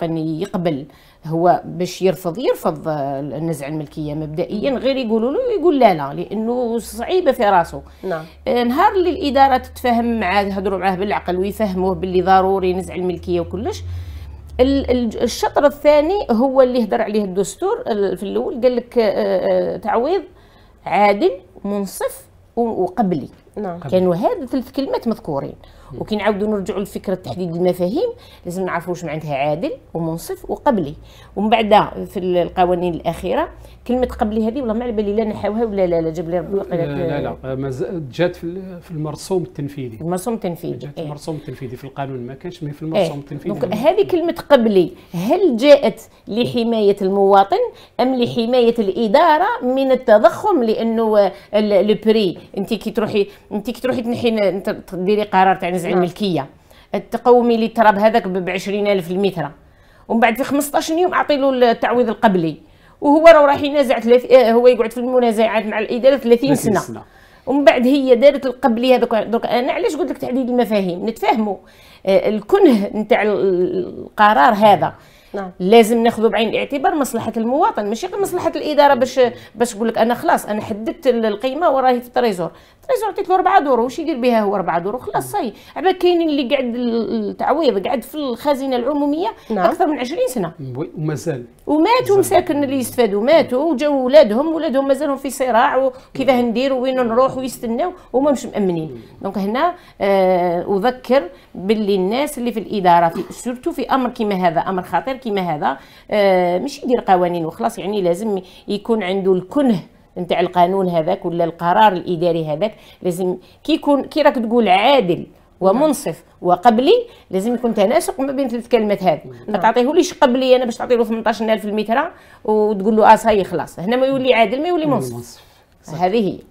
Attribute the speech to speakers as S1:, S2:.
S1: يعني يقبل هو باش يرفض يرفض آه، نزع الملكيه مبدئيا غير يقولوا له يقول لا لا لانه صعيبه في راسه نعم آه، نهار اللي الاداره تتفاهم معاه يهضروا معاه بالعقل ويفهموه باللي ضروري نزع الملكيه وكلش الشطر الثاني هو اللي هدر عليه الدستور في الاول قال لك آه، تعويض عادل منصف وقبلي نعم كانوا هذا ثلاث كلمات مذكورين وكي نعاودوا نرجعوا لفكره تحديد المفاهيم لازم نعرفوا واش معناتها عادل ومنصف وقبلي ومن بعد في القوانين الاخيره كلمه قبلي هذه والله ما على بالي لا نحاوها ولا لا لا جاب لي ربي لا لا لا جات في المرسوم التنفيذي المرسوم التنفيذي جات في إيه. المرسوم التنفيذي في القانون ما كانش في إيه. المرسوم التنفيذي دونك هذه كلمه قبلي هل جاءت لحمايه المواطن ام لحمايه الاداره من التضخم لانه لو بري انت كي تروحي انت كي تروحي تنحي ديري قرار تاع نزع نعم. الملكيه تقومي لي التراب هذاك ب 20000 المتر ومن بعد في 15 يوم اعطي له التعويض القبلي وهو راه راح ينازع آه، هو يقعد في المنازعات مع الاداره 30 سنه, سنة. ومن بعد هي دارت القبلي هذاك درك انا آه، علاش قلت لك تعديل المفاهيم نتفاهموا آه، الكنه نتاع القرار هذا نعم. لازم ناخذ بعين الاعتبار مصلحه المواطن ماشي مصلحه الاداره باش باش تقول لك انا خلاص انا حددت القيمه وراهي في التريزور التريزور عطيت له 4 دور واش يدير بها هو 4 دور خلاص نعم. صاي على كاينين اللي قاعد التعويض قاعد في الخزينه العموميه نعم. اكثر من 20 سنه ومازال وماتوا مساكن اللي يستفادوا ماتوا وجاو ولادهم ولادهم مازالهم في صراع وكيفاه نعم. ندير وين نروح ويستناو وما مش مامنين نعم. دونك هنا آه، اذكر باللي الناس اللي في الاداره في سورتو في امر كما هذا امر خطير كيما هذا آه، مش يدير قوانين وخلاص يعني لازم يكون عنده الكنه نتاع القانون هذاك ولا القرار الاداري هذاك لازم كي يكون كي راك تقول عادل ومنصف وقبلي لازم يكون تناسق ما بين ثلاث كلمات هذه ما نعم. تعطيهوليش قبلي انا باش تعطي له 18000 المتر وتقول له اه صاي خلاص هنا ما يولي عادل ما يولي منصف هذه هي